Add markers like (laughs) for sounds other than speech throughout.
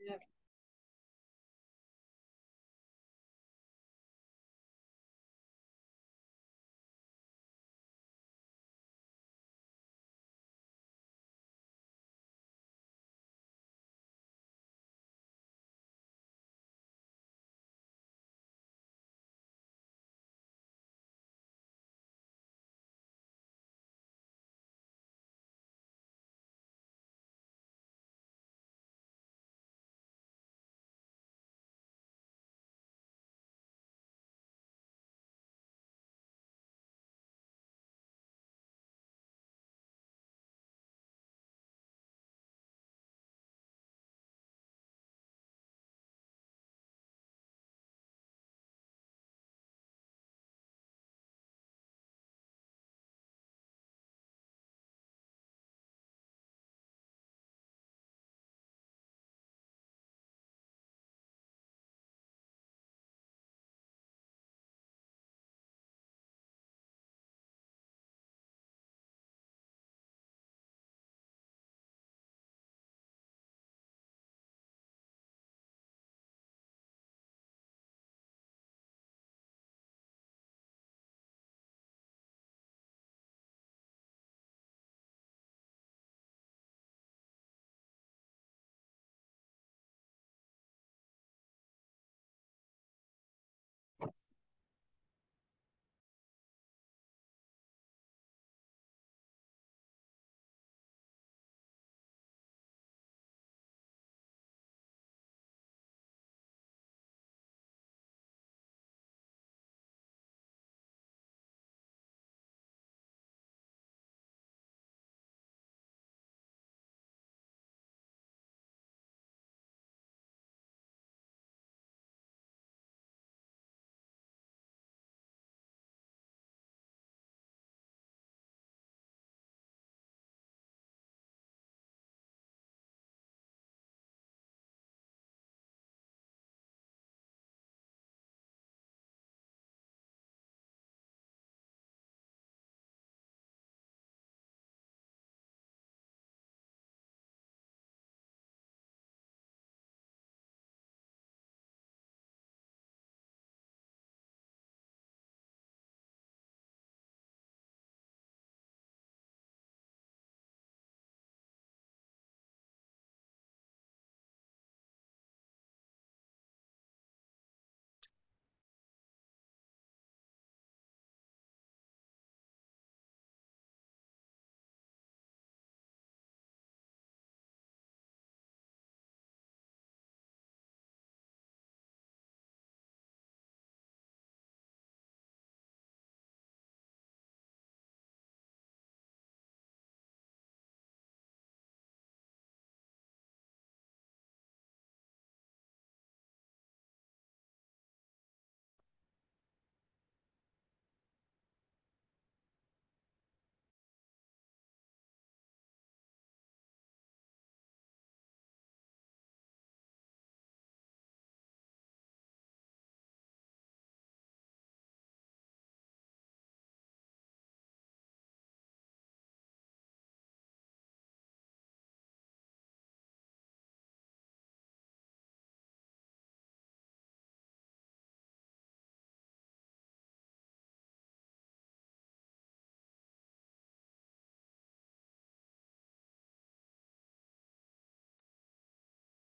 Yeah.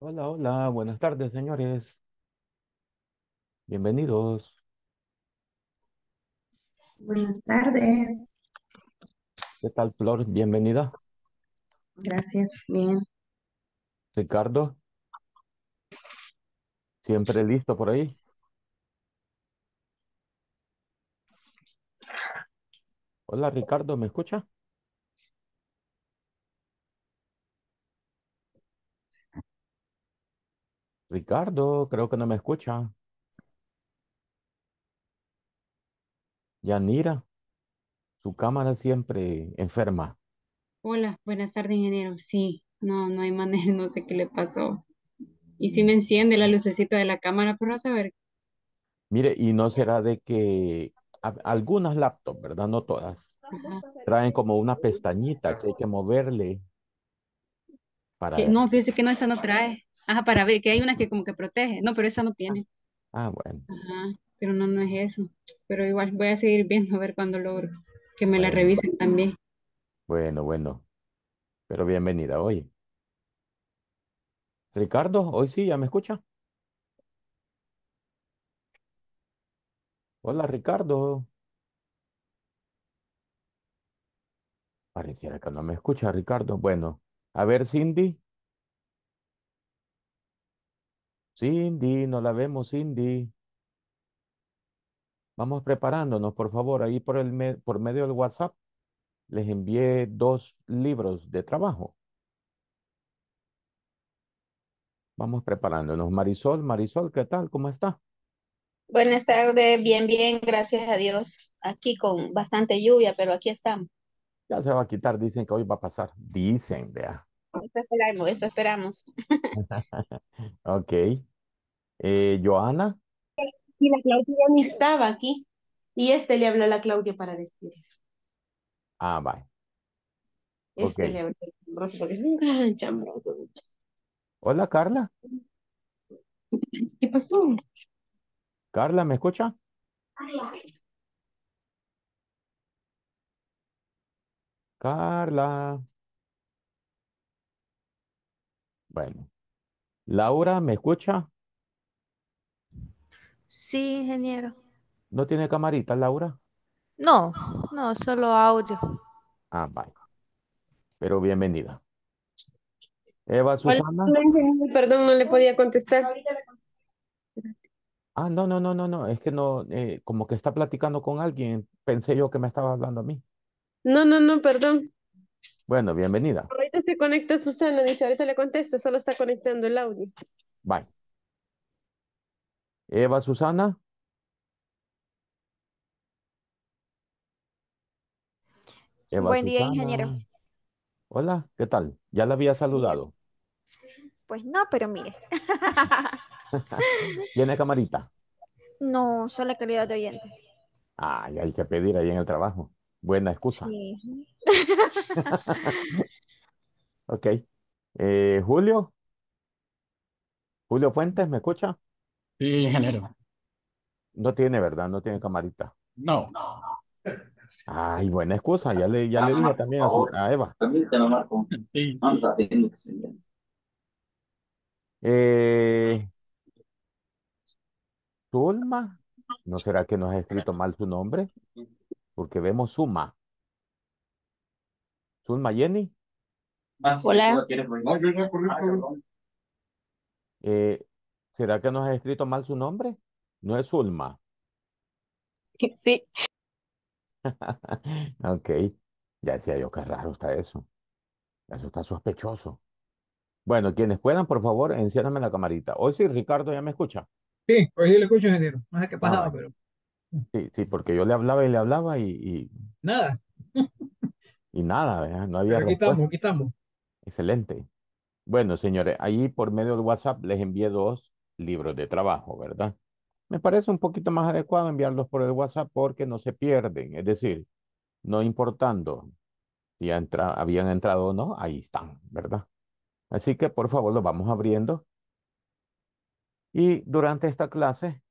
Hola, hola, buenas tardes, señores. Bienvenidos. Buenas tardes. ¿Qué tal, Flor? Bienvenida. Gracias, bien. Ricardo. Siempre listo por ahí. Hola, Ricardo, ¿me escucha? Ricardo, creo que no me escucha. Yanira, su cámara siempre enferma. Hola, buenas tardes, ingeniero. Sí, no, no hay manera, (laughs) no sé qué le pasó. Y si me enciende la lucecita de la cámara, pero a saber. Mire, y no será de que algunas laptops, ¿verdad? No todas. Traen como una pestañita que hay que moverle. Para... no, fíjese que no, esa no trae. Ajá, para ver, que hay una que como que protege. No, pero esa no ah, tiene. Ah, bueno. Ajá, pero no, no es eso. Pero igual voy a seguir viendo a ver cuándo logro que me la revisen también. bueno, bueno. Pero bienvenida, hoy. Ricardo, hoy sí, ¿ya me escucha? Hola, Ricardo. Pareciera que no me escucha, Ricardo. Bueno, a ver, Cindy. Cindy, no la vemos, Cindy. Vamos preparándonos, por favor, ahí por, el por medio del WhatsApp. Les envié dos libros de trabajo. Vamos preparándonos. Marisol, Marisol, ¿qué tal? ¿Cómo está? Buenas tardes, bien, bien, gracias a Dios. Aquí con bastante lluvia, pero aquí estamos. Ya se va a quitar, dicen que hoy va a pasar. Dicen, vea eso esperamos, (laughs) Ok. Eh, Joana. Y la Claudia estaba aquí. Y este le habla a la Claudia para decir Ah, va Este okay. le habló a porque es Hola, Carla. ¿Qué pasó? Carla, ¿me escucha? Carla. Carla. Bueno. Laura, ¿me escucha? Sí, ingeniero. ¿No tiene camarita, Laura? No, no, solo audio. Ah, vaya. Pero bienvenida. Eva Susana. perdón, no le podía contestar. Ah, no, no, no, no, no. Es que no, eh, como que está platicando con alguien. Pensé yo que me estaba hablando a mí. No, no, no, perdón. Bueno, bienvenida se conecta Susana, dice, ahorita le contesta, solo está conectando el audio. bye Eva Susana. Buen día, ingeniero. Hola, ¿qué tal? Ya la había saludado. Pues no, pero mire. (laughs) ¿Tiene camarita? No, solo calidad de oyente. Ay, hay que pedir ahí en el trabajo. Buena excusa. (laughs) Ok. Eh, Julio, Julio Fuentes, ¿me escucha? Sí, ingeniero. No tiene, ¿verdad? No tiene camarita. No, no, Ay, buena excusa. Ya le, ya ah, dije ah, también a, Eva También te lo Marco. Sí. Vamos haciendo que se eh, Zulma, ¿no será que nos ha escrito mal su nombre? Porque vemos Suma. Zulma Jenny. Hola. Ah, ah, eh, ¿será que nos ha escrito mal su nombre? No es Ulma. (laughs) Sí, (laughs) Ok, ya decía yo, qué raro está eso. Eso está sospechoso. Bueno, quienes puedan, por favor, enciéndame la camarita. Hoy sí, Ricardo, ¿ya me escucha? Sí, hoy sí le escucho, ingeniero. No sé qué ah, pasaba, pero Sí, sí, porque yo le hablaba y le hablaba y, nada. (laughs) y nada, ¿verdad? No había Pero aquí estamos, Excelente. Bueno, señores, ahí por medio de WhatsApp les envié dos libros de trabajo, ¿verdad? Me parece un poquito más adecuado enviarlos por el WhatsApp porque no se pierden. Es decir, no importando si habían entrado o no, ahí están, ¿verdad? Así que por favor los vamos abriendo. Y durante esta clase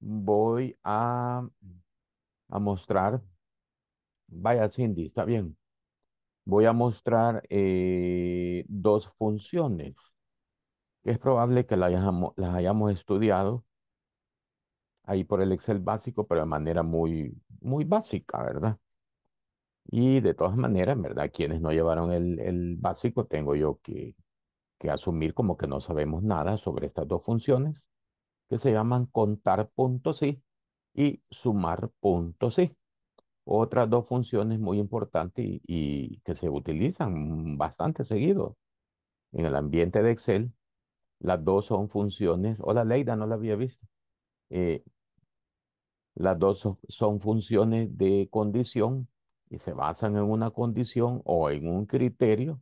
voy a mostrar. Vaya Cindy, está bien voy a mostrar eh, dos funciones que es probable que las hayamos, las hayamos estudiado ahí por el Excel básico, pero de manera muy, muy básica, ¿verdad? Y de todas maneras, ¿verdad? Quienes no llevaron el, el básico, tengo yo que, que asumir como que no sabemos nada sobre estas dos funciones que se llaman contar puntos y sumar puntos otras dos funciones muy importantes y, que se utilizan bastante seguido en el ambiente de Excel. Las dos son funciones, hola Leida, no la había visto. Eh, las dos son, funciones de condición y se basan en una condición o en un criterio.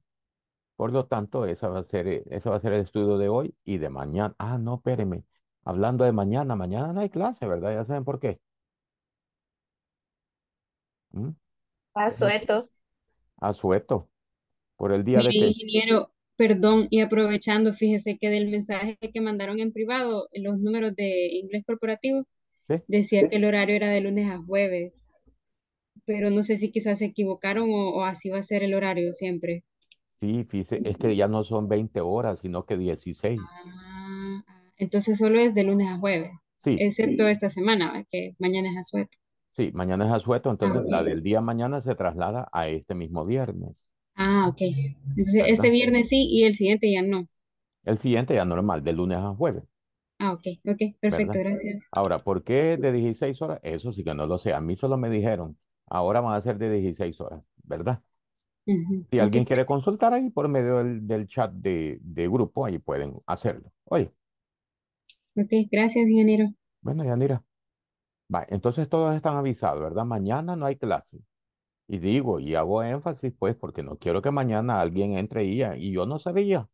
Por lo tanto, ese va a ser, eh, va a ser el estudio de hoy y de mañana. Ah, no, espéreme. Hablando de mañana, mañana no hay clase, ¿verdad? Ya saben por qué sueto a sueto Por el día de ingeniero, perdón, y aprovechando, fíjese que del mensaje que mandaron en privado, los números de inglés corporativo, decía que el horario era de lunes a jueves. Pero no sé si quizás se equivocaron o, así va a ser el horario siempre. Sí, fíjese, es que ya no son 20 horas, sino que 16. Ah, entonces solo es de lunes a jueves. Excepto esta semana, que mañana es a sueto Sí, mañana es asueto, ah, entonces la del día mañana se traslada a este mismo viernes. Ah, ok. este viernes sí y el siguiente ya no. El siguiente ya normal, de lunes a jueves. Ah, ok, ok, perfecto, gracias. Ahora, ¿por qué de 16 horas? Eso sí que no lo sé, a mí solo me dijeron, ahora van a ser de 16 horas, ¿verdad? si alguien quiere consultar ahí por medio del, chat de, de, grupo, ahí pueden hacerlo. Oye. Ok, gracias, Yaniro. Bueno, Yanira, entonces todos están avisados, ¿verdad? Mañana no hay clase. Y digo, y hago énfasis, pues, porque no quiero que mañana alguien entre y, y yo no sabía.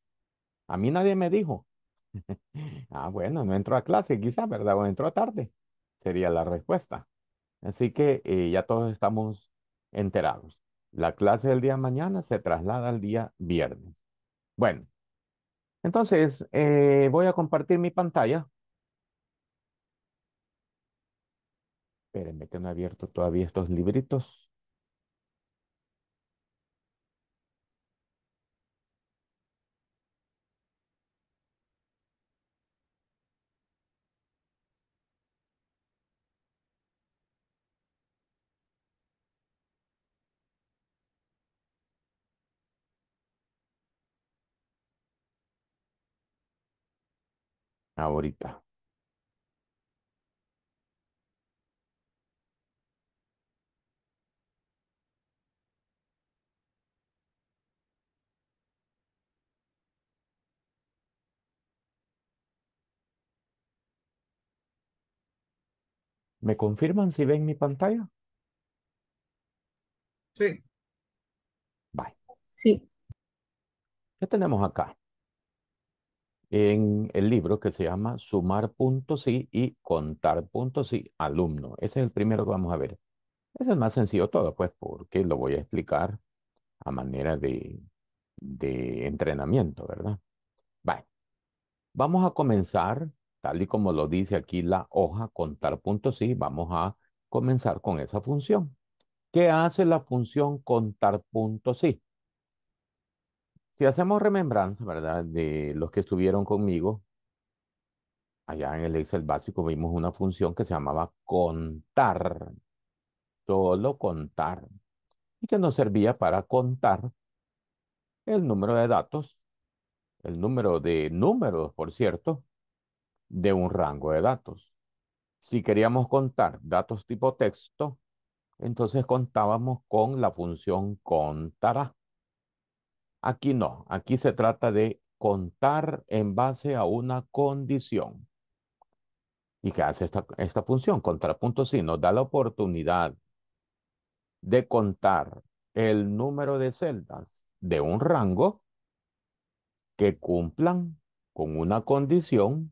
A mí nadie me dijo. (laughs) ah, bueno, no entró a clase, quizás, ¿verdad? O entró tarde. Sería la respuesta. Así que eh, ya todos estamos enterados. La clase del día mañana se traslada al día viernes. Bueno, entonces eh, voy a compartir mi pantalla Espérenme que no he abierto todavía estos libritos. Ahorita. ¿Me confirman si ven mi pantalla? Sí. Bye. Sí. ¿Qué tenemos acá? En el libro que se llama Sumar puntos sí y Contar puntos sí alumno. Ese es el primero que vamos a ver. Ese es el más sencillo todo, pues, porque lo voy a explicar a manera de, de entrenamiento, ¿verdad? Bye. Vamos a comenzar Tal y como lo dice aquí la hoja, contar vamos a comenzar con esa función. ¿Qué hace la función contar Si hacemos remembranza, ¿verdad? De los que estuvieron conmigo, allá en el Excel básico vimos una función que se llamaba contar. Solo contar. Y que nos servía para contar el número de datos, el número de números, por cierto, de un rango de datos. Si queríamos contar datos tipo texto, entonces contábamos con la función contará. Aquí no, aquí se trata de contar en base a una condición. ¿Y qué hace esta, esta función? Contrapunto si nos da la oportunidad de contar el número de celdas de un rango que cumplan con una condición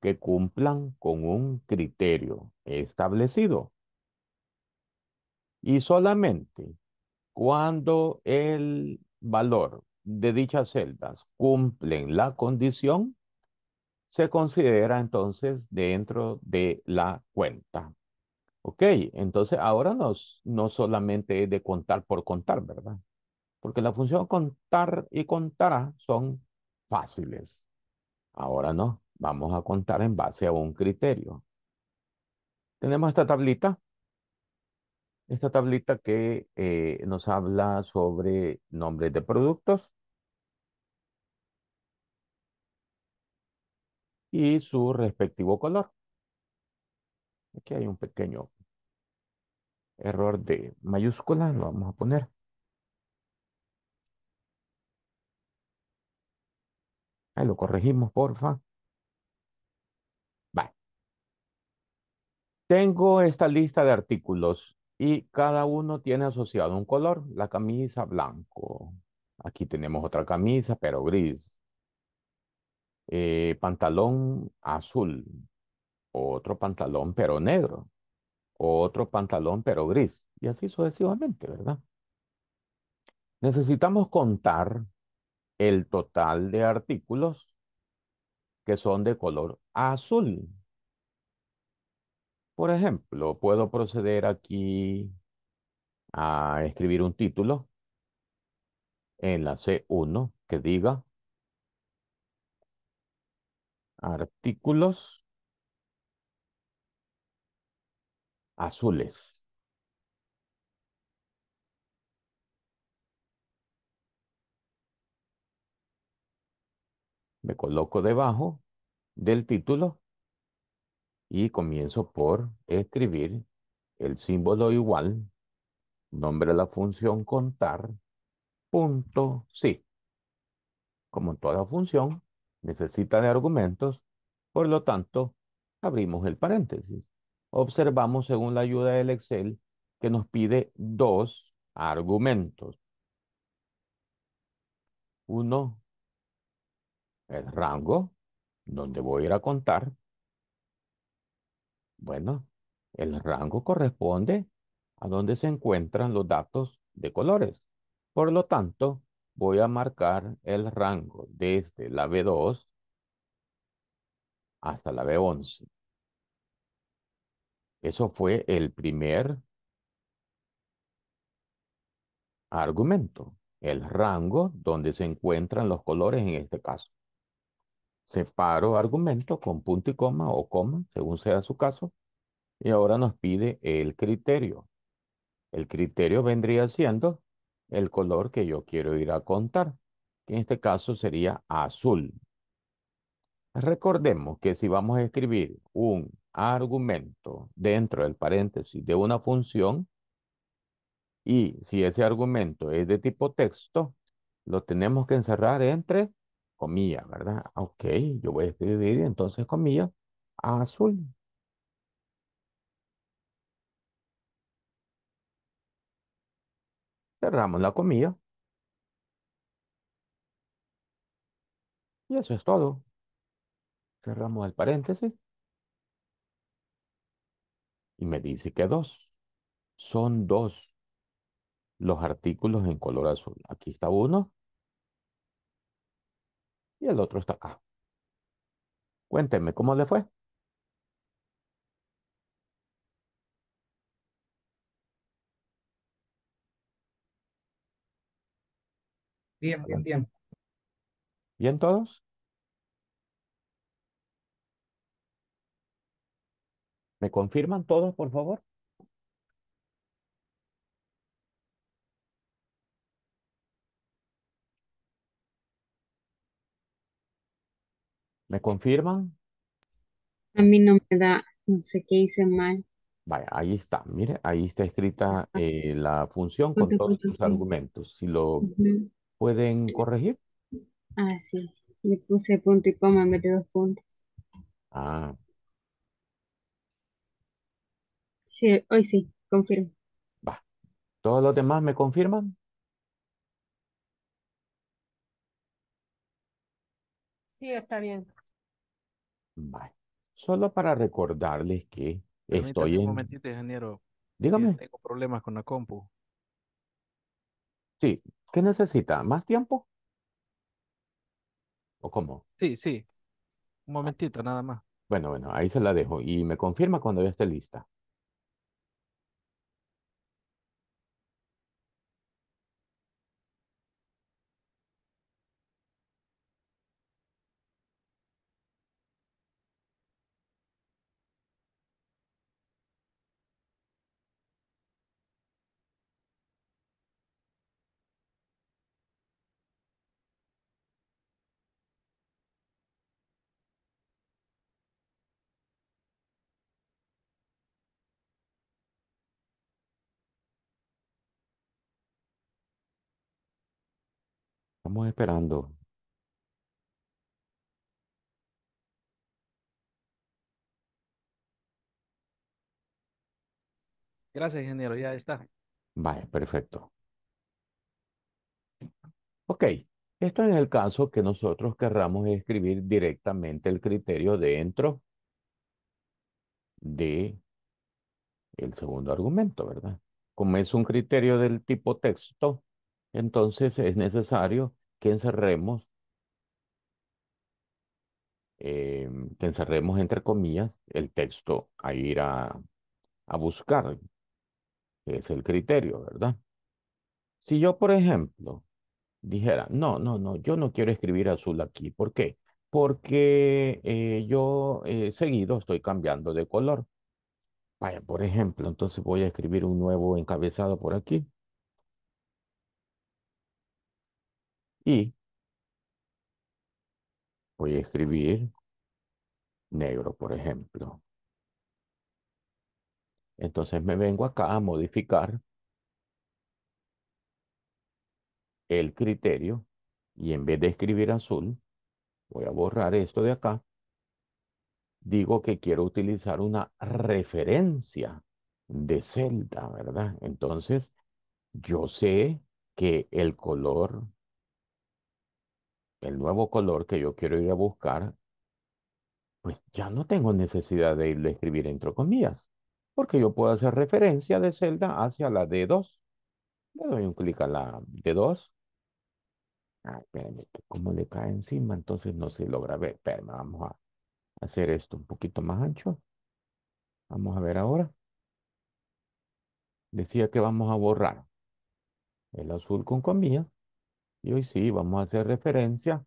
que cumplan con un criterio establecido. Y solamente cuando el valor de dichas celdas cumplen la condición, se considera entonces dentro de la cuenta. Ok, entonces ahora nos, no solamente es de contar por contar, ¿verdad? Porque la función contar y contará son fáciles. Ahora no. Vamos a contar en base a un criterio. Tenemos esta tablita. Esta tablita que eh, nos habla sobre nombres de productos. Y su respectivo color. Aquí hay un pequeño error de mayúsculas Lo vamos a poner. Ahí lo corregimos, porfa. Tengo esta lista de artículos y cada uno tiene asociado un color. La camisa blanco. Aquí tenemos otra camisa, pero gris. Eh, pantalón azul. Otro pantalón, pero negro. Otro pantalón, pero gris. Y así sucesivamente, ¿verdad? Necesitamos contar el total de artículos que son de color azul. Por ejemplo, puedo proceder aquí a escribir un título en la C1 que diga artículos azules. Me coloco debajo del título y comienzo por escribir el símbolo igual, nombre de la función contar, punto sí. Como toda función necesita de argumentos, por lo tanto, abrimos el paréntesis. Observamos según la ayuda del Excel que nos pide dos argumentos. Uno, el rango, donde voy a ir a contar, bueno, el rango corresponde a donde se encuentran los datos de colores. Por lo tanto, voy a marcar el rango desde la B2 hasta la B11. Eso fue el primer argumento, el rango donde se encuentran los colores en este caso separo argumento con punto y coma o coma, según sea su caso, y ahora nos pide el criterio. El criterio vendría siendo el color que yo quiero ir a contar, que en este caso sería azul. Recordemos que si vamos a escribir un argumento dentro del paréntesis de una función, y si ese argumento es de tipo texto, lo tenemos que encerrar entre comillas, ¿verdad? Ok, yo voy a escribir entonces comillas azul. Cerramos la comilla. Y eso es todo. Cerramos el paréntesis. Y me dice que dos. Son dos los artículos en color azul. Aquí está uno y el otro está acá. Cuéntenme, ¿cómo le fue? Bien, bien, bien. ¿Bien todos? ¿Me confirman todos, por favor? ¿Me confirman? A mí no me da, no sé qué hice mal. Vaya, ahí está, mire, ahí está escrita ah, ah. Eh, la función con todos sus argumentos. Si lo pueden corregir. Ah, sí. Le puse punto y coma me dos puntos. Ah, Sí, hoy sí, confirmo. va. ¿Todos los demás me confirman? Sí, está bien. Solo para recordarles que estoy en... un momentito, ingeniero. Dígame. Tengo problemas con la compu. Sí. ¿Qué necesita? ¿Más tiempo? ¿O cómo? Sí, sí. Un ah. momentito, nada más. Bueno, bueno, ahí se la dejo y me confirma cuando ya esté lista. esperando. Gracias, ingeniero. Ya está. Vale, perfecto. Ok. Esto es el caso que nosotros querramos escribir directamente el criterio dentro de el segundo argumento, ¿verdad? Como es un criterio del tipo texto, entonces es necesario que encerremos, em, que encerremos entre comillas el texto a ir a, buscar, que es el criterio, ¿verdad? Si yo, por ejemplo, dijera, no, no, no, yo no quiero escribir azul aquí, ¿por qué? Porque eh, yo eh, seguido estoy cambiando de color. Vaya, por ejemplo, entonces voy a escribir un nuevo encabezado por aquí. y voy a escribir negro, por ejemplo. Entonces me vengo acá a modificar el criterio y en vez de escribir azul, voy a borrar esto de acá. Digo que quiero utilizar una referencia de celda, ¿verdad? Entonces, yo sé que el color el nuevo color que yo quiero ir a buscar, pues ya no tengo necesidad de irle a escribir entre comillas, porque yo puedo hacer referencia de celda hacia la D2. Le doy un clic a la D2. Ah, espérame, ¿cómo le cae encima? Entonces no se logra ver. Espérame, vamos a hacer esto un poquito más ancho. Vamos a ver ahora. Decía que vamos a borrar el azul con comillas y hoy sí, vamos a hacer referencia.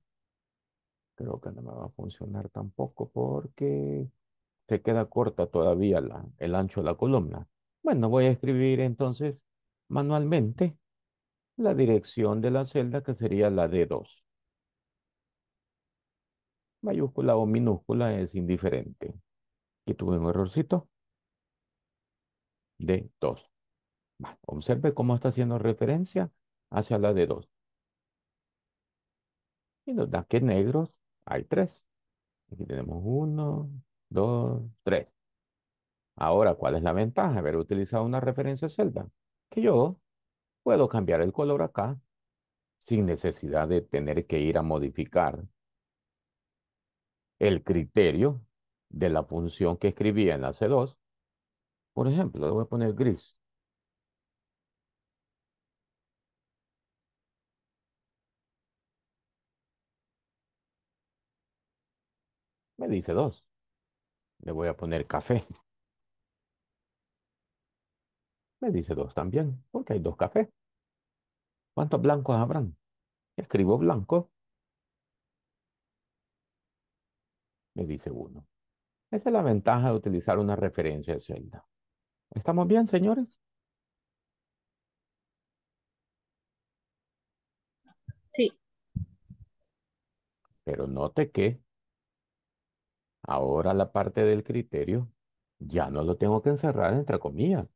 Creo que no me va a funcionar tampoco porque se queda corta todavía el ancho de la columna. Bueno, voy a escribir entonces manualmente la dirección de la celda que sería la D2. Mayúscula o minúscula es indiferente. Aquí tuve un errorcito. D2. observe cómo está haciendo referencia hacia la D2. Y nos da que negros hay tres. Aquí tenemos uno, dos, tres. Ahora, ¿cuál es la ventaja? de Haber utilizado una referencia celda. Que yo puedo cambiar el color acá sin necesidad de tener que ir a modificar el criterio de la función que escribía en la C2. Por ejemplo, le voy a poner gris. Me dice dos. Le voy a poner café. Me dice dos también, porque hay dos cafés. ¿Cuántos blancos habrán? Escribo blanco. Me dice uno. Esa es la ventaja de utilizar una referencia de celda. ¿Estamos bien, señores? Sí. Pero note que Ahora la parte del criterio ya no lo tengo que encerrar entre comillas.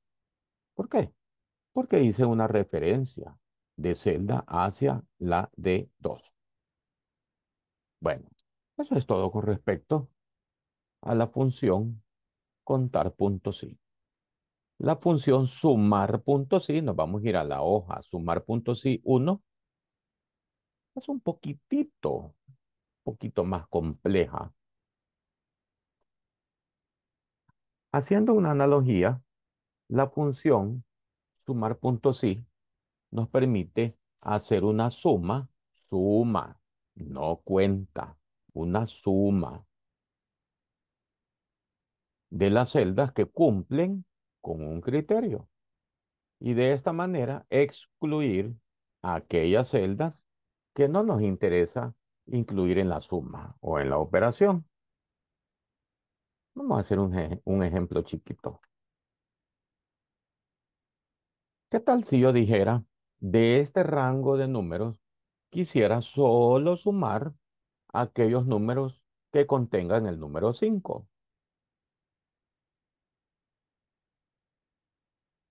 ¿Por qué? Porque hice una referencia de celda hacia la de 2. Bueno, eso es todo con respecto a la función contar punto La función sumar punto nos vamos a ir a la hoja, sumar punto 1, es un poquitito, un poquito más compleja Haciendo una analogía, la función sumar nos permite hacer una suma, suma, no cuenta, una suma de las celdas que cumplen con un criterio. Y de esta manera excluir aquellas celdas que no nos interesa incluir en la suma o en la operación. Vamos a hacer un, un ejemplo chiquito. ¿Qué tal si yo dijera, de este rango de números, quisiera solo sumar aquellos números que contengan el número 5?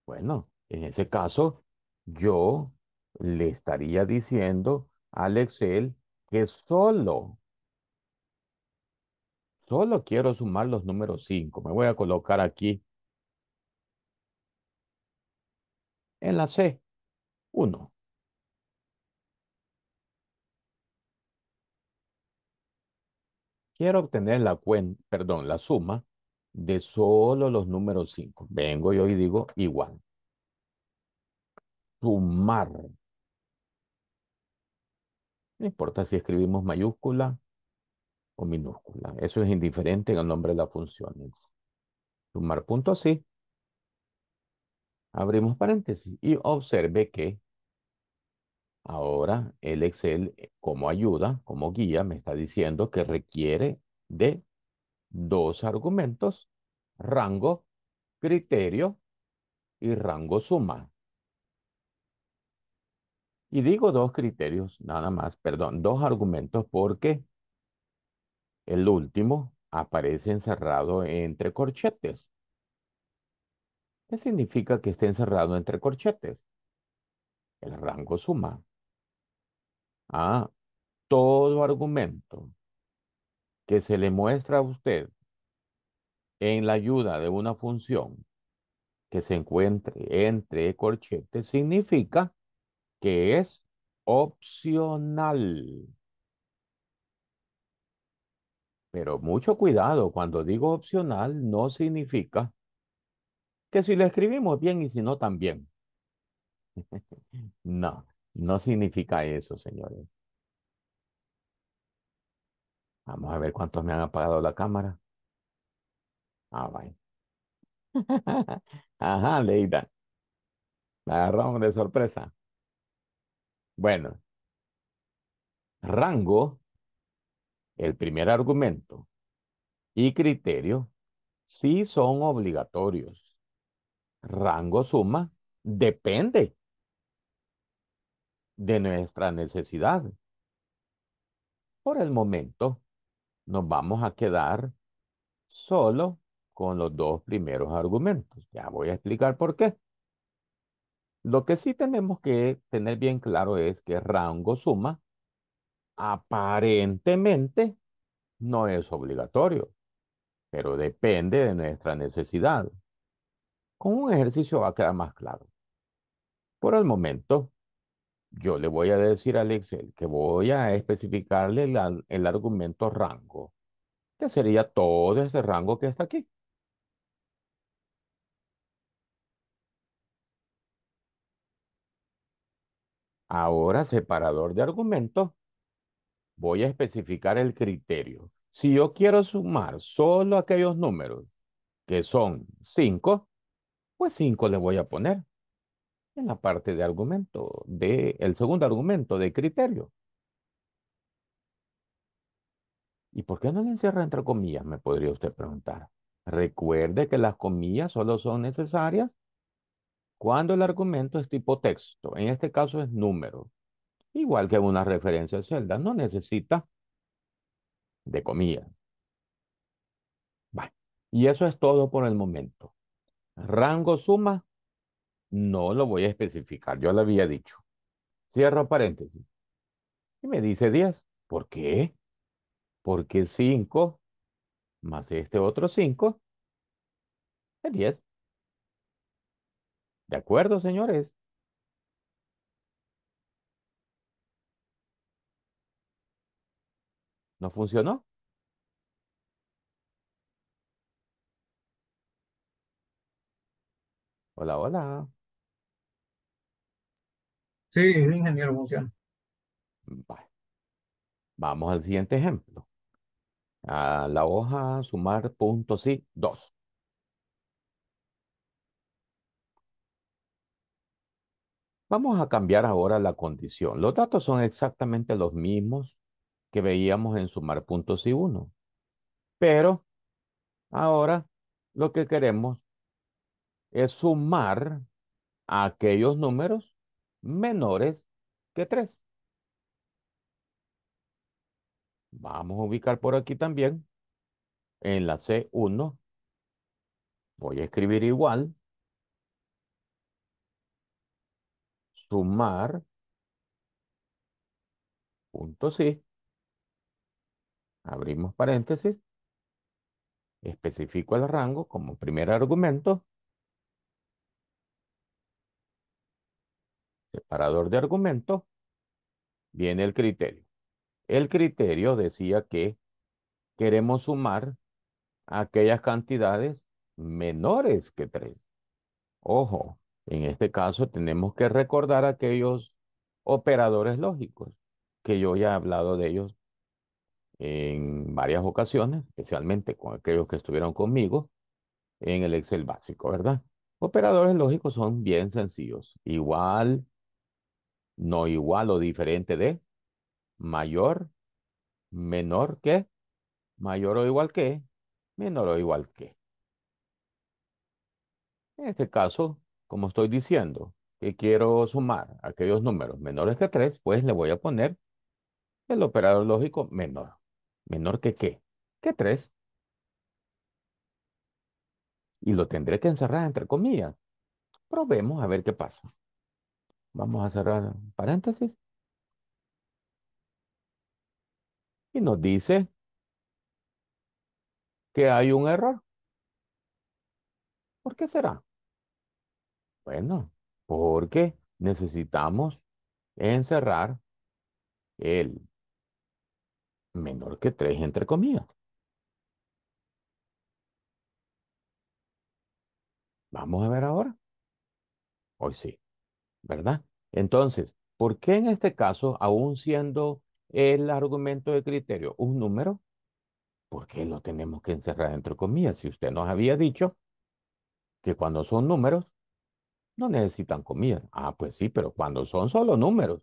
Bueno, en ese caso, yo le estaría diciendo al Excel que solo Solo quiero sumar los números 5. Me voy a colocar aquí en la C, 1. Quiero obtener la cuen, perdón, la suma de solo los números 5. Vengo yo y digo igual. Sumar. No importa si escribimos mayúscula o minúscula. Eso es indiferente en el nombre de la función. Sumar punto así. Abrimos paréntesis y observe que ahora el Excel eh, como ayuda, como guía, me está diciendo que requiere de dos argumentos, rango, criterio y rango suma. Y digo dos criterios nada más, perdón, dos argumentos porque el último aparece encerrado entre corchetes. ¿Qué significa que esté encerrado entre corchetes? El rango suma. A ah, todo argumento que se le muestra a usted en la ayuda de una función que se encuentre entre corchetes significa que es opcional. Pero mucho cuidado, cuando digo opcional no significa que si lo escribimos bien y si no también. (laughs) no, no significa eso, señores. Vamos a ver cuántos me han apagado la cámara. Ah, vaya. (laughs) Ajá, Leida. La agarramos de sorpresa. Bueno. Rango el primer argumento y criterio sí son obligatorios. Rango suma depende de nuestra necesidad. Por el momento, nos vamos a quedar solo con los dos primeros argumentos. Ya voy a explicar por qué. Lo que sí tenemos que tener bien claro es que rango suma aparentemente no es obligatorio, pero depende de nuestra necesidad. Con un ejercicio va a quedar más claro. Por el momento, yo le voy a decir al Excel que voy a especificarle el, argumento rango, que sería todo ese rango que está aquí. Ahora, separador de argumentos, voy a especificar el criterio. Si yo quiero sumar solo aquellos números que son 5, pues 5 le voy a poner en la parte de argumento, de, el segundo argumento de criterio. ¿Y por qué no le encierra entre comillas? Me podría usted preguntar. Recuerde que las comillas solo son necesarias cuando el argumento es tipo texto. En este caso es número. Igual que una referencia de celda, no necesita de comida. Bueno, Y eso es todo por el momento. Rango suma, no lo voy a especificar, yo lo había dicho. Cierro paréntesis. Y me dice 10. ¿Por qué? Porque 5 más este otro 5 es 10. ¿De acuerdo, señores? ¿No funcionó? Hola, hola. Sí, ingeniero, funciona. Vamos al siguiente ejemplo. A la hoja sumar punto sí, dos. Vamos a cambiar ahora la condición. Los datos son exactamente los mismos que veíamos en sumar puntos y uno. Pero ahora lo que queremos es sumar aquellos números menores que tres. Vamos a ubicar por aquí también en la C1. Voy a escribir igual. Sumar. Punto si abrimos paréntesis, especifico el rango como primer argumento, separador de argumento, viene el criterio. El criterio decía que queremos sumar aquellas cantidades menores que 3. Ojo, en este caso tenemos que recordar aquellos operadores lógicos, que yo ya he hablado de ellos en varias ocasiones, especialmente con aquellos que estuvieron conmigo en el Excel básico, ¿verdad? Operadores lógicos son bien sencillos. Igual, no igual o diferente de, mayor, menor que, mayor o igual que, menor o igual que. En este caso, como estoy diciendo, que quiero sumar aquellos números menores que 3, pues le voy a poner el operador lógico menor. ¿Menor que qué? Que tres. Y lo tendré que encerrar entre comillas. Probemos a ver qué pasa. Vamos a cerrar paréntesis. Y nos dice que hay un error. ¿Por qué será? Bueno, porque necesitamos encerrar el menor que 3 entre comillas. Vamos a ver ahora. Hoy sí, ¿verdad? Entonces, ¿por qué en este caso, aún siendo el argumento de criterio un número, ¿por qué lo tenemos que encerrar entre comillas? Si usted nos había dicho que cuando son números, no necesitan comillas. Ah, pues sí, pero cuando son solo números,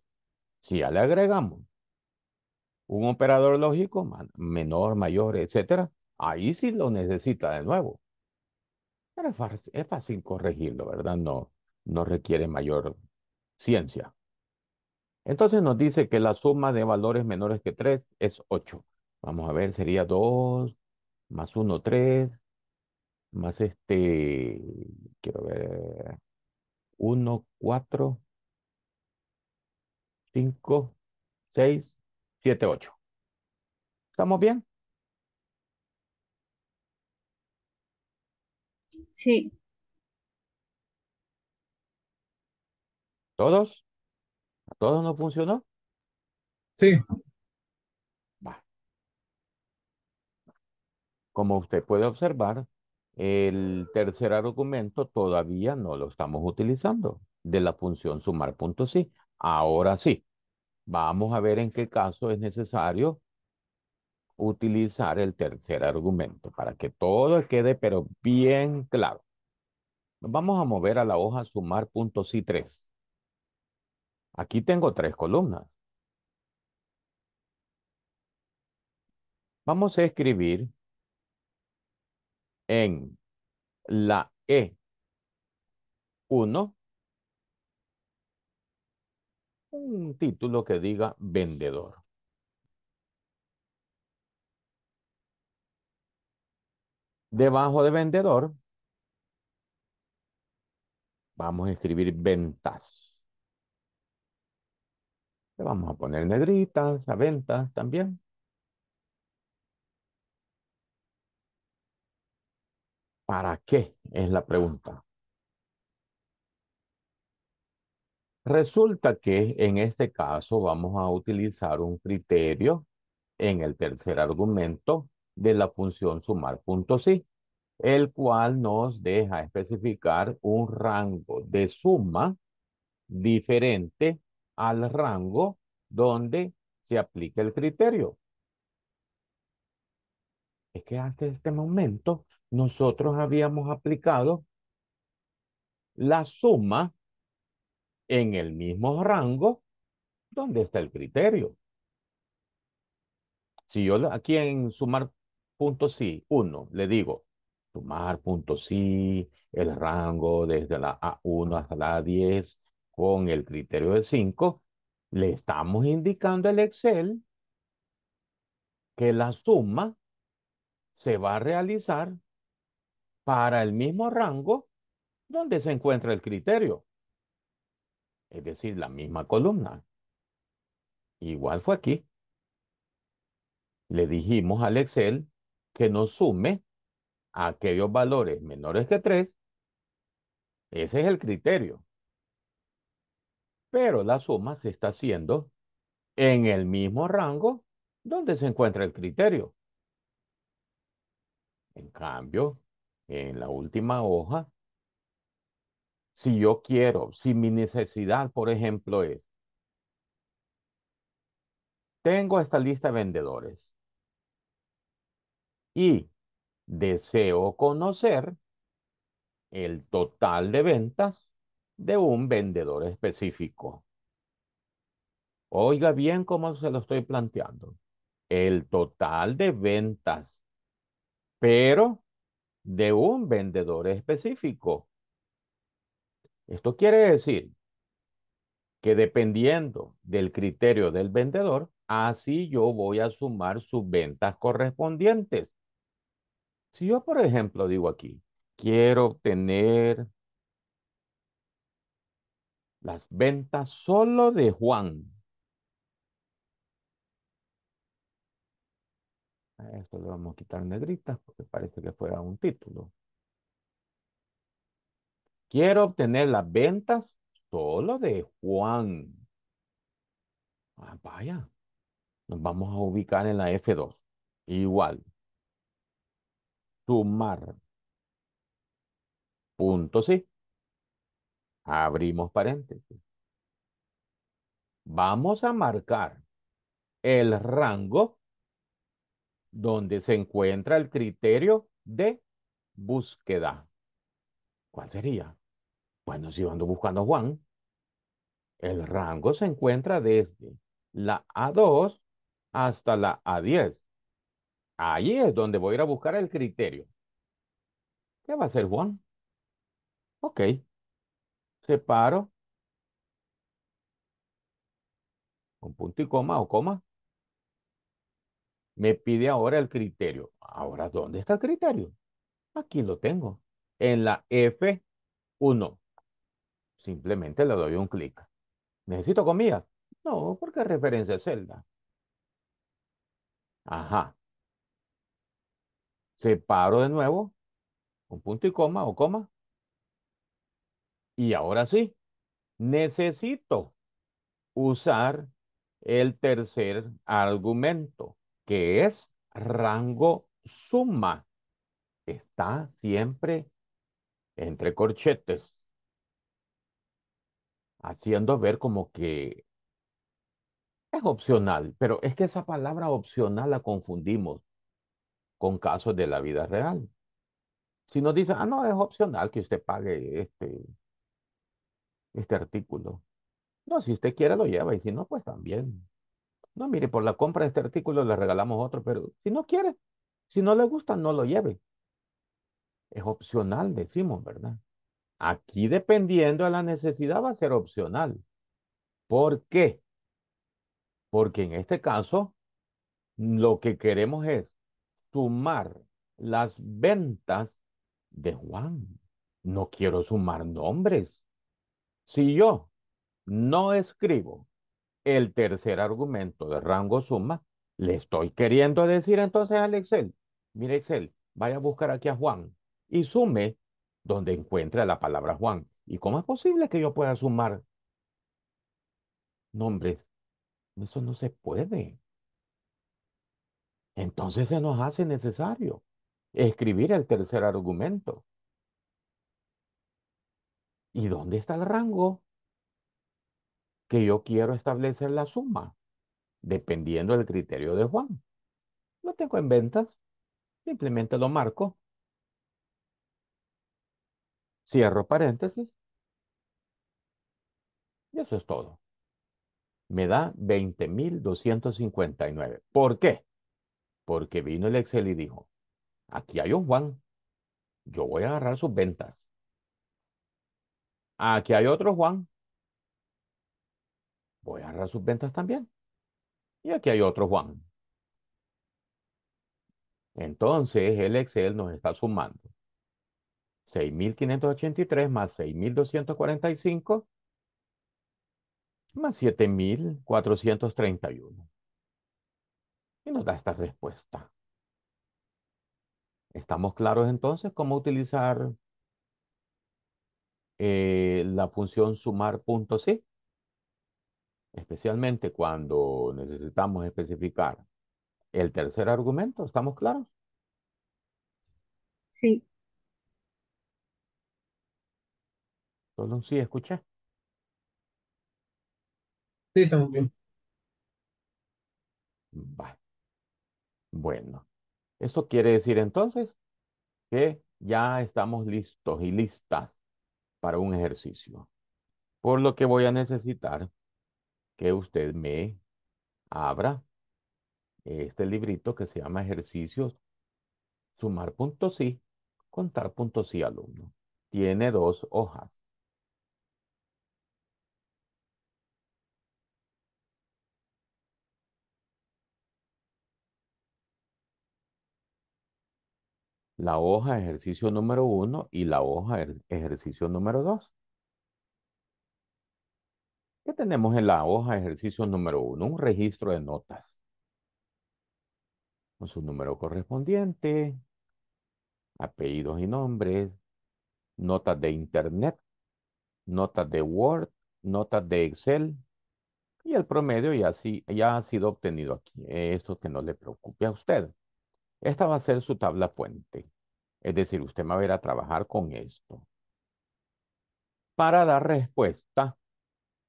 si ya le agregamos un operador lógico menor, mayor, etcétera, ahí sí lo necesita de nuevo. Pero es fácil, corregirlo, ¿verdad? no requiere mayor ciencia. Entonces nos dice que la suma de valores menores que 3 es 8. Vamos a ver, sería 2 más 1, 3, más este, quiero ver, 1, 4, 5, 6, 7, 8. ¿Estamos bien? Sí. ¿Todos? ¿A todos no funcionó? Sí. Como usted puede observar, el tercer argumento todavía no lo estamos utilizando de la función sí Ahora sí. Vamos a ver en qué caso es necesario utilizar el tercer argumento para que todo quede pero bien claro. vamos a mover a la hoja sumar puntos y 3 Aquí tengo tres columnas. Vamos a escribir en la E1 un título que diga vendedor. Debajo de vendedor, vamos a escribir ventas. Le vamos a poner negritas a ventas también. ¿Para qué? Es la pregunta. Resulta que en este caso vamos a utilizar un criterio en el tercer argumento de la función sumar el cual nos deja especificar un rango de suma diferente al rango donde se aplica el criterio. Es que hasta este momento nosotros habíamos aplicado la suma en el mismo rango donde está el criterio. Si yo aquí en sumar punto sí, uno, le digo, sumar punto sí, el rango desde la A1 hasta la A10 con el criterio de 5, le estamos indicando al Excel que la suma se va a realizar para el mismo rango donde se encuentra el criterio es decir, la misma columna. Igual fue aquí. Le dijimos al Excel que nos sume aquellos valores menores que 3. Ese es el criterio. Pero la suma se está haciendo en el mismo rango donde se encuentra el criterio. En cambio, en la última hoja si yo quiero, si mi necesidad, por ejemplo, es, tengo esta lista de vendedores y deseo conocer el total de ventas de un vendedor específico. Oiga bien cómo se lo estoy planteando. El total de ventas, pero de un vendedor específico. Esto quiere decir que dependiendo del criterio del vendedor, así yo voy a sumar sus ventas correspondientes. Si yo, por ejemplo, digo aquí, quiero obtener las ventas solo de Juan. esto le vamos a quitar negritas porque parece que fuera un título. Quiero obtener las ventas solo de Juan. Ah, vaya. Nos vamos a ubicar en la F2. Igual. Sumar. Punto sí. Abrimos paréntesis. Vamos a marcar el rango donde se encuentra el criterio de búsqueda. ¿Cuál sería? Bueno, si ando buscando a Juan, el rango se encuentra desde la A2 hasta la A10. Allí es donde voy a ir a buscar el criterio. ¿Qué va a hacer Juan? Ok. Separo. Con punto y coma o coma. Me pide ahora el criterio. Ahora, ¿dónde está el criterio? Aquí lo tengo. En la F1. Simplemente le doy un clic. ¿Necesito comida? No, porque referencia celda. Ajá. Separo de nuevo Un punto y coma o coma. Y ahora sí, necesito usar el tercer argumento, que es rango suma. Está siempre entre corchetes haciendo ver como que es opcional, pero es que esa palabra opcional la confundimos con casos de la vida real. Si nos dicen, ah, no, es opcional que usted pague este, este artículo. No, si usted quiere lo lleva y si no, pues también. No, mire, por la compra de este artículo le regalamos otro, pero si no quiere, si no le gusta, no lo lleve. Es opcional, decimos, ¿verdad? Aquí, dependiendo de la necesidad, va a ser opcional. ¿Por qué? Porque en este caso, lo que queremos es sumar las ventas de Juan. No quiero sumar nombres. Si yo no escribo el tercer argumento de rango suma, le estoy queriendo decir entonces al Excel, mire Excel, vaya a buscar aquí a Juan y sume donde encuentra la palabra Juan. ¿Y cómo es posible que yo pueda sumar nombres? Eso no se puede. Entonces se nos hace necesario escribir el tercer argumento. ¿Y dónde está el rango que yo quiero establecer la suma? Dependiendo del criterio de Juan. Lo tengo en ventas, simplemente lo marco Cierro paréntesis. Y eso es todo. Me da 20.259. ¿Por qué? Porque vino el Excel y dijo, aquí hay un Juan, yo voy a agarrar sus ventas. Aquí hay otro Juan, voy a agarrar sus ventas también. Y aquí hay otro Juan. Entonces el Excel nos está sumando 6.583 más 6.245 más 7.431. Y nos da esta respuesta. ¿Estamos claros entonces cómo utilizar eh, la función sumar punto Especialmente cuando necesitamos especificar el tercer argumento, ¿estamos claros? Sí. Solo un sí, escucha. Sí, estamos bien. Va. Bueno, esto quiere decir entonces que ya estamos listos y listas para un ejercicio. Por lo que voy a necesitar que usted me abra este librito que se llama Ejercicios Sumar punto sí, contar punto sí alumno. Tiene dos hojas. la hoja ejercicio número uno y la hoja ejercicio número dos. ¿Qué tenemos en la hoja de ejercicio número uno? Un registro de notas. Con su número correspondiente, apellidos y nombres, notas de internet, notas de Word, notas de Excel, y el promedio ya, ya ha sido obtenido aquí. Esto que no le preocupe a usted. Esta va a ser su tabla puente. Es decir, usted va a ver a trabajar con esto. Para dar respuesta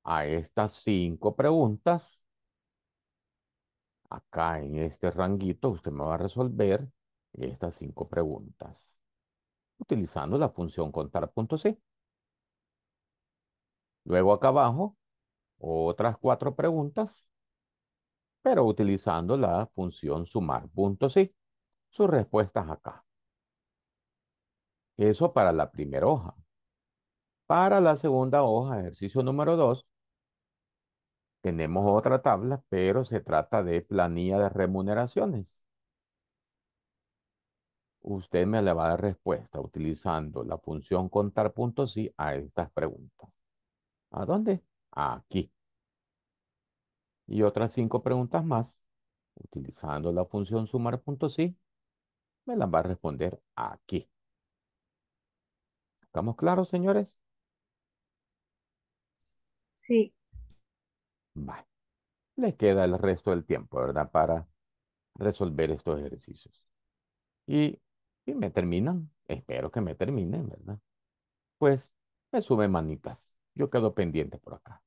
a estas cinco preguntas, acá en este ranguito usted me va a resolver estas cinco preguntas utilizando la función contar.c. Luego acá abajo, otras cuatro preguntas, pero utilizando la función sumar.c. Sus respuestas acá. Eso para la primera hoja. Para la segunda hoja, ejercicio número 2, tenemos otra tabla, pero se trata de planilla de remuneraciones. Usted me le va a dar respuesta utilizando la función contar puntos a estas preguntas. ¿A dónde? Aquí. Y otras cinco preguntas más, utilizando la función sumar me las va a responder aquí. ¿Estamos claros, señores? Sí. Vale. Le queda el resto del tiempo, ¿verdad? Para resolver estos ejercicios. Y me terminan, espero que me terminen, ¿verdad? Pues me suben manitas. Yo quedo pendiente por acá.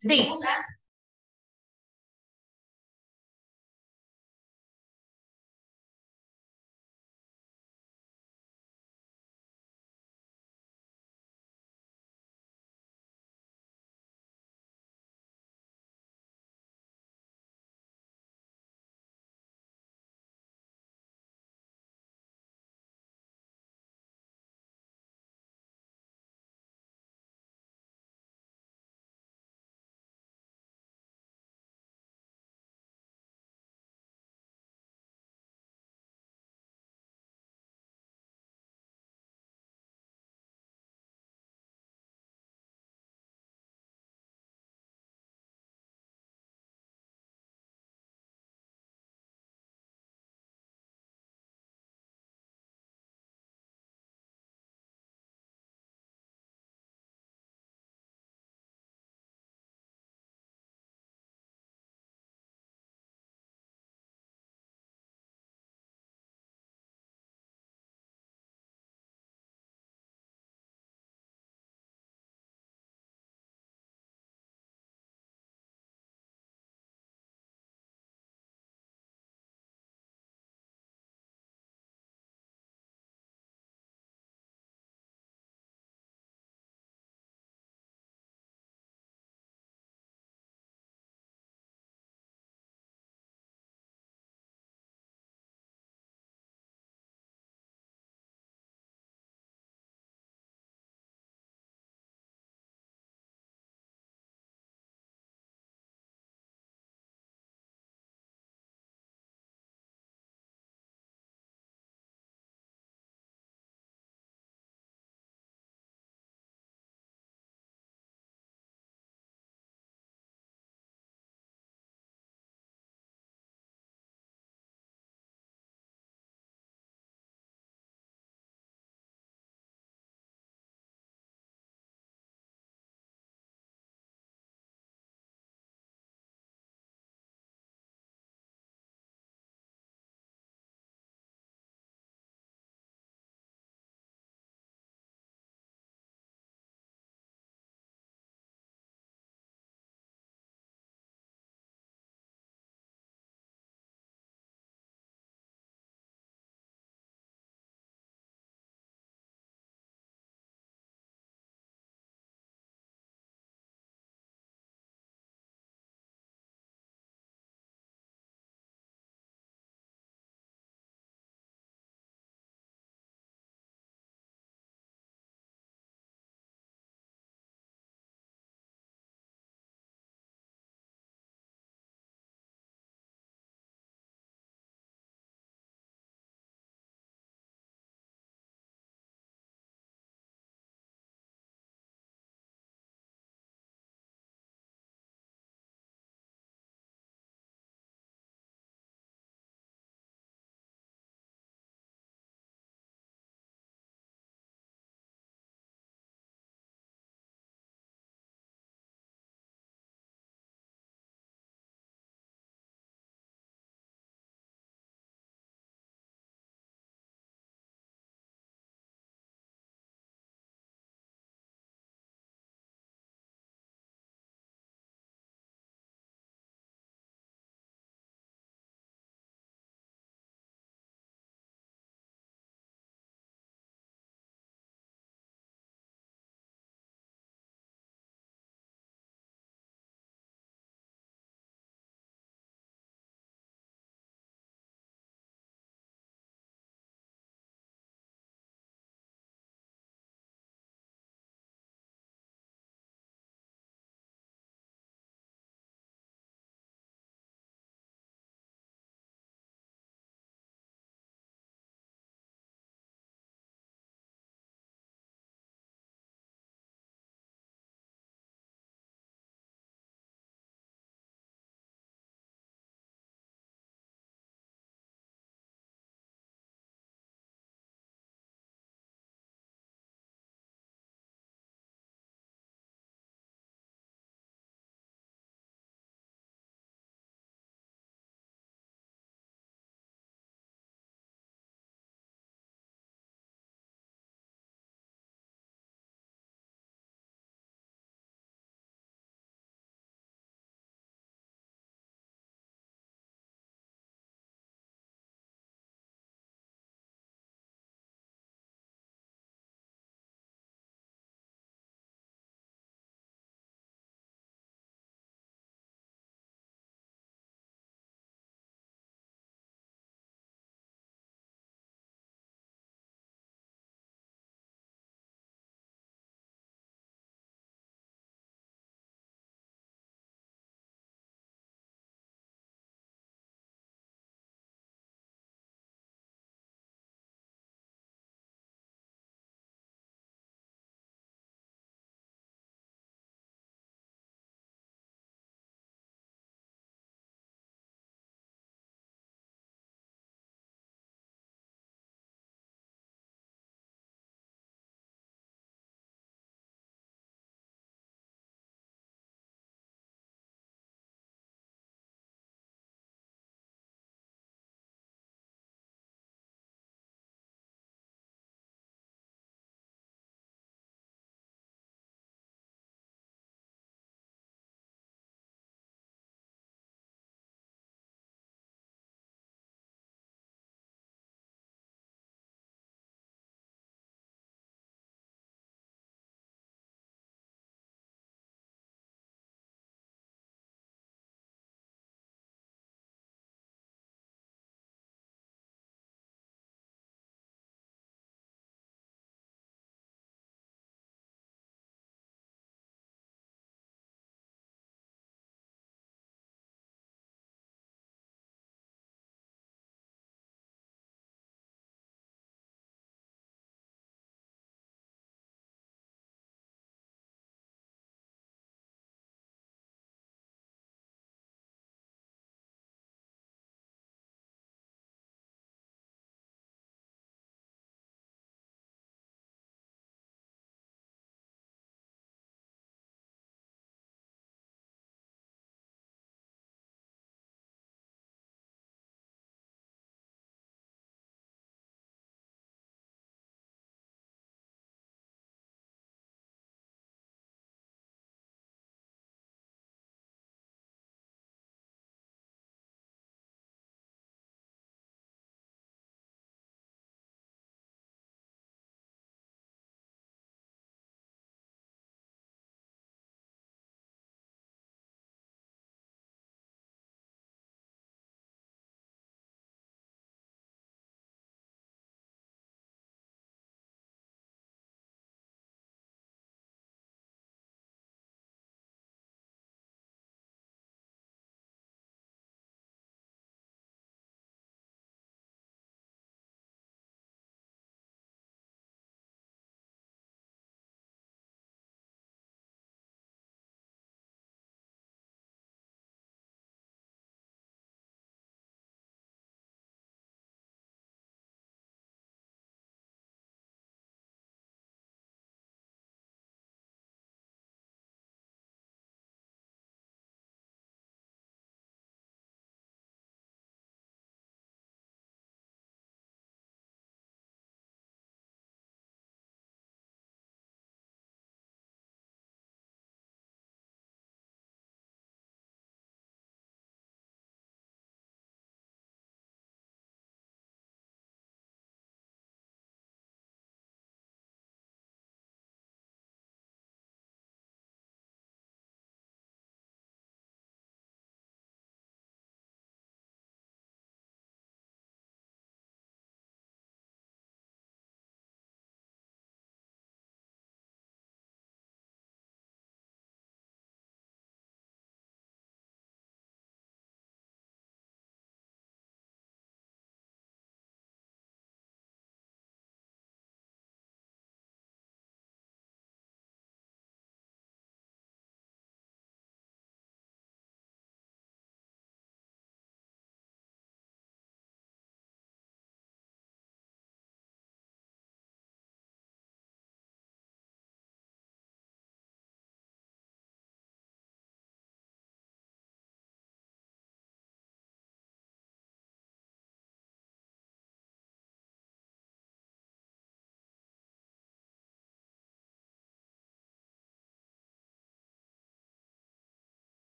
Sí.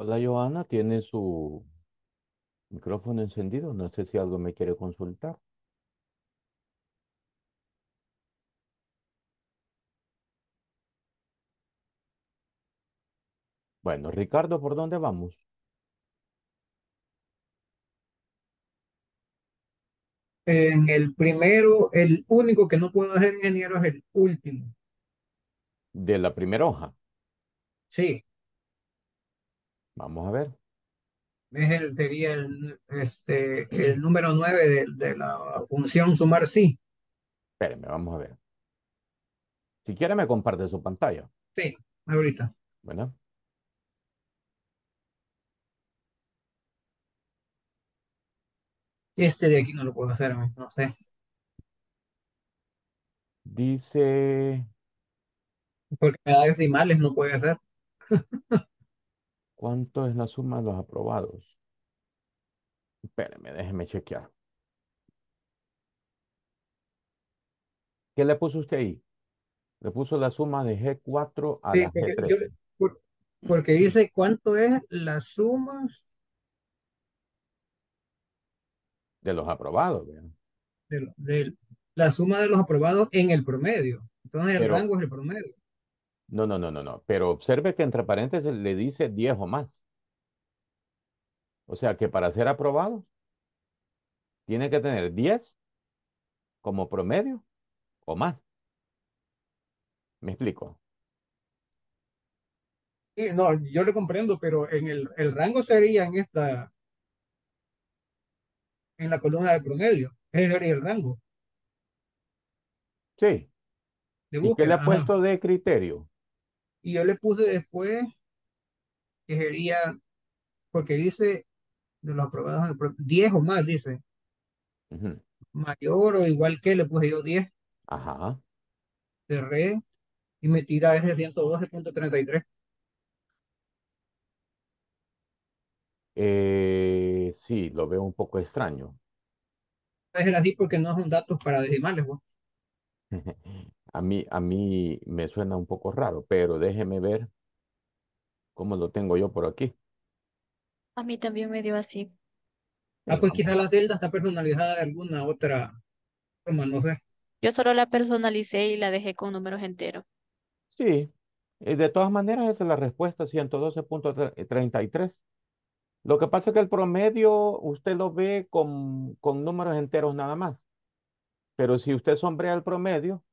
Hola, Joana, tiene su micrófono encendido. No sé si algo me quiere consultar. Bueno, Ricardo, ¿por dónde vamos? En el primero, el único que no puedo hacer ingeniero es el último. De la primera hoja. Sí. Vamos a ver. Es el, sería el, este, el número 9 de, la función sumar sí. Espérenme, vamos a ver. Si quiere me comparte su pantalla. Sí, ahorita. Bueno. Este de aquí no lo puedo hacer, no sé. Dice... Porque cada decimales no puede hacer. (laughs) ¿Cuánto es la suma de los aprobados? Espérenme, déjeme chequear. ¿Qué le puso usted ahí? Le puso la suma de G4 a la G3. porque dice cuánto es la suma de los aprobados. De, la suma de los aprobados en el promedio. Entonces el rango es el promedio. No, no, no, no, no. Pero observe que entre paréntesis le dice 10 o más. O sea que para ser aprobado tiene que tener 10 como promedio o más. ¿Me explico? Sí, no, yo lo comprendo, pero en el, el rango sería en esta, en la columna de promedio. Ese sería el rango. Sí. qué le ha puesto de criterio? Y yo le puse después que sería, porque dice, de los aprobados, 10 o más, dice. Mayor o igual que, le puse yo 10. Ajá. Cerré y me tira ese 112.33. Eh, sí, lo veo un poco extraño. Es así porque no son datos para decimales, (laughs) A mí, a mí me suena un poco raro, pero déjeme ver cómo lo tengo yo por aquí. A mí también me dio así. Ah, pues quizás la celda está personalizada de alguna otra forma, no sé. Yo solo la personalicé y la dejé con números enteros. Sí, eh, de todas maneras esa es la respuesta, 112.33. Lo que pasa es que el promedio usted lo ve con, con números enteros nada más. Pero si usted sombrea el promedio,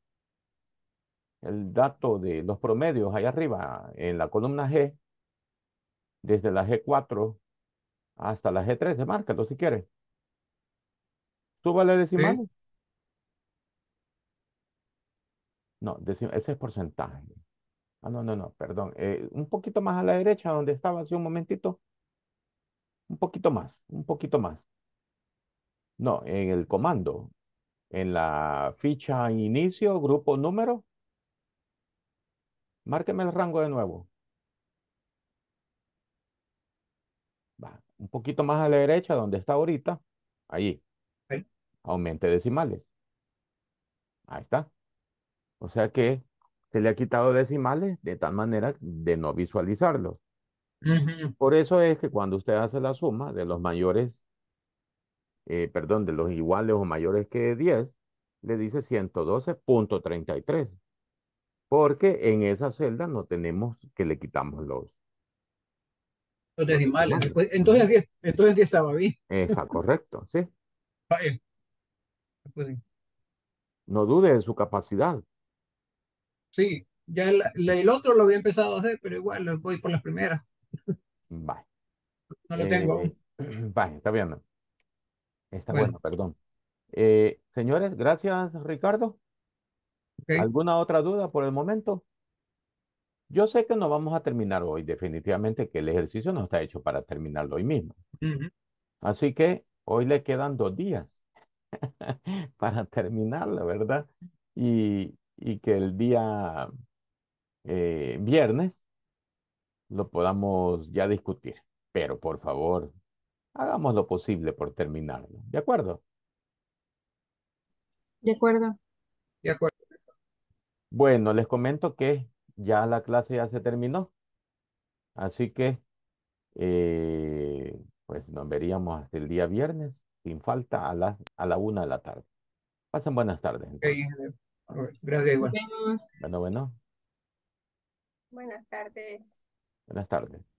el dato de los promedios ahí arriba en la columna G, desde la G4 hasta la G3, lo si quieres. ¿tú decimal. No, ese es porcentaje. Ah, no, no, no, perdón. Eh, un poquito más a la derecha, donde estaba hace un momentito. Un poquito más, un poquito más. No, en el comando, en la ficha inicio, grupo número, Márqueme el rango de nuevo. Va, un poquito más a la derecha, donde está ahorita. Ahí. Aumente decimales. Ahí está. O sea que se le ha quitado decimales de tal manera de no visualizarlos. Por eso es que cuando usted hace la suma de los mayores, eh, perdón, de los iguales o mayores que 10, le dice 112.33. Porque en esa celda no tenemos que le quitamos los, los decimales. entonces, estaba bien. Está correcto, ah, eh. ah, pues sí. No dude de su capacidad. Sí, ya el, otro lo había empezado a hacer, pero igual lo voy por las primeras. Vale. No lo tengo eh, (clears throat) está bien. Está bueno, perdón. Eh, señores, gracias Ricardo. ¿Alguna otra duda por el momento? Yo sé que no vamos a terminar hoy, definitivamente que el ejercicio no está hecho para terminarlo hoy mismo. Así que hoy le quedan dos días (laughs) para terminarlo ¿verdad? Y, que el día eh, viernes lo podamos ya discutir. Pero por favor, hagamos lo posible por terminarlo. ¿De acuerdo? De acuerdo. De acuerdo. Bueno, les comento que ya la clase ya se terminó. Así que, eh, pues nos veríamos hasta el día viernes, sin falta, a la, a la una de la tarde. Pasen buenas tardes. Eh, gracias, igual. Bueno, bueno. Buenas tardes. Buenas tardes.